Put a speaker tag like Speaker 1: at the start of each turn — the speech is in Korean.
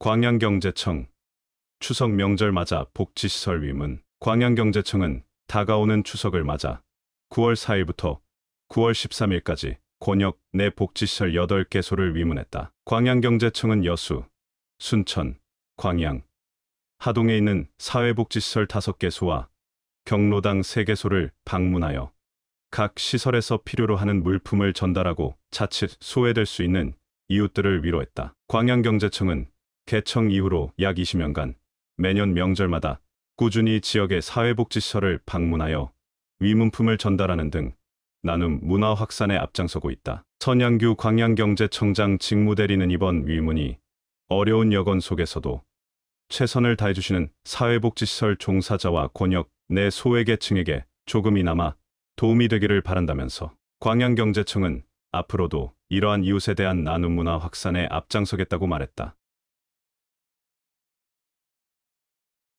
Speaker 1: 광양경제청 추석 명절 맞아 복지시설 위문 광양경제청은 다가오는 추석을 맞아 9월 4일부터 9월 13일까지 권역 내 복지시설 8개소를 위문했다. 광양경제청은 여수, 순천, 광양, 하동에 있는 사회복지시설 5개소와 경로당 3개소를 방문하여 각 시설에서 필요로 하는 물품을 전달하고 자칫 소외될 수 있는 이웃들을 위로했다. 광양경제청은 개청 이후로 약 20년간 매년 명절마다 꾸준히 지역의 사회복지시설을 방문하여 위문품을 전달하는 등 나눔 문화 확산에 앞장서고 있다. 선양규 광양경제청장 직무대리는 이번 위문이 어려운 여건 속에서도 최선을 다해주시는 사회복지시설 종사자와 권역 내 소외계층에게 조금이나마 도움이 되기를 바란다면서 광양경제청은 앞으로도 이러한 이웃에 대한 나눔 문화 확산에 앞장서겠다고 말했다.